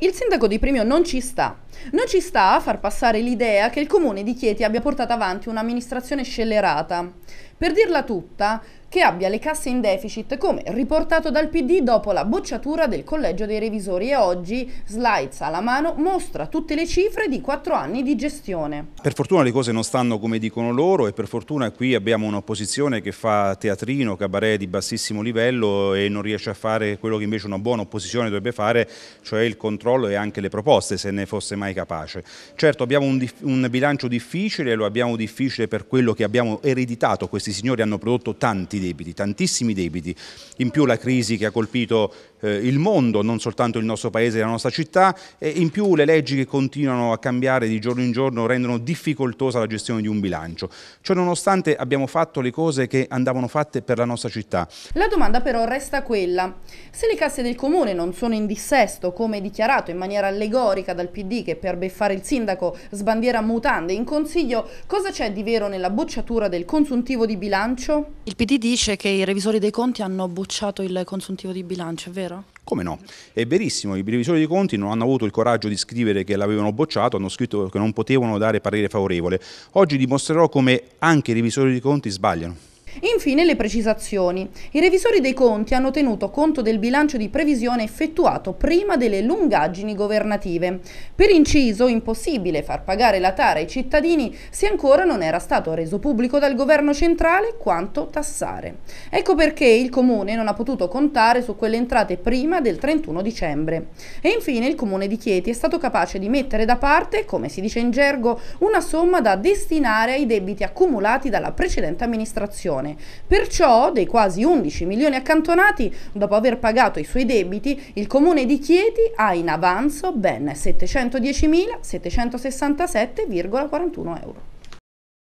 Il sindaco di Premio non ci sta. Non ci sta a far passare l'idea che il comune di Chieti abbia portato avanti un'amministrazione scellerata. Per dirla tutta, che abbia le casse in deficit come riportato dal PD dopo la bocciatura del collegio dei revisori e oggi, slides alla mano, mostra tutte le cifre di quattro anni di gestione. Per fortuna le cose non stanno come dicono loro e per fortuna qui abbiamo un'opposizione che fa teatrino, cabaret di bassissimo livello e non riesce a fare quello che invece una buona opposizione dovrebbe fare, cioè il controllo e anche le proposte se ne fosse mai capace. Certo abbiamo un, un bilancio difficile, lo abbiamo difficile per quello che abbiamo ereditato, questi signori hanno prodotto tanti tanti debiti, tantissimi debiti. In più la crisi che ha colpito eh, il mondo, non soltanto il nostro paese e la nostra città e in più le leggi che continuano a cambiare di giorno in giorno rendono difficoltosa la gestione di un bilancio. Ciò nonostante abbiamo fatto le cose che andavano fatte per la nostra città. La domanda però resta quella. Se le casse del comune non sono in dissesto, come dichiarato in maniera allegorica dal PD che per beffare il sindaco sbandiera mutande in consiglio, cosa c'è di vero nella bocciatura del consuntivo di bilancio? Il PD dice che i revisori dei conti hanno bocciato il consuntivo di bilancio, è vero? vero? Come no? È verissimo, i revisori dei conti non hanno avuto il coraggio di scrivere che l'avevano bocciato, hanno scritto che non potevano dare parere favorevole. Oggi dimostrerò come anche i revisori dei conti sbagliano. Infine le precisazioni. I revisori dei conti hanno tenuto conto del bilancio di previsione effettuato prima delle lungaggini governative. Per inciso, impossibile far pagare la tara ai cittadini se ancora non era stato reso pubblico dal governo centrale quanto tassare. Ecco perché il comune non ha potuto contare su quelle entrate prima del 31 dicembre. E infine il comune di Chieti è stato capace di mettere da parte, come si dice in gergo, una somma da destinare ai debiti accumulati dalla precedente amministrazione persone. Perciò, dei quasi 11 milioni accantonati, dopo aver pagato i suoi debiti, il comune di Chieti ha in avanzo ben 710.767,41 euro.